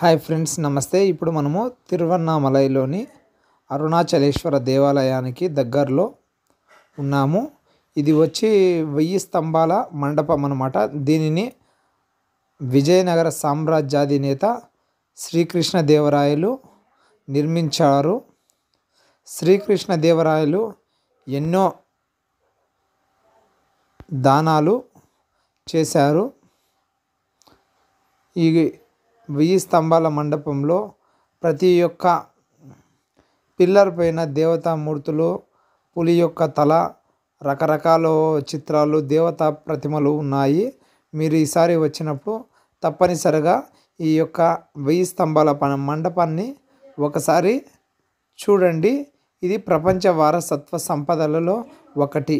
hi friends నమస్తే ఇప్పుడు మనము తిరువన్నామలైలోని అరుణాచలేశ్వర దేవాలయానికి దగ్గరలో ఉన్నాము ఇది వచ్చి వెయ్యి స్తంభాల మండపం అనమాట దీనిని విజయనగర సామ్రాజ్యాధినేత శ్రీకృష్ణదేవరాయలు నిర్మించారు శ్రీకృష్ణదేవరాయలు ఎన్నో దానాలు చేశారు ఈ వెయ్యి స్తంభాల మండపంలో ప్రతి యొక్క పిల్లర్ పైన దేవతామూర్తులు పులి యొక్క తల రకరకాల చిత్రాలు దేవతా ప్రతిమలు ఉన్నాయి మీరు ఈసారి వచ్చినప్పుడు తప్పనిసరిగా ఈ యొక్క వెయ్యి స్తంభాల పన మండపాన్ని ఒకసారి చూడండి ఇది ప్రపంచ వారసత్వ సంపదలలో ఒకటి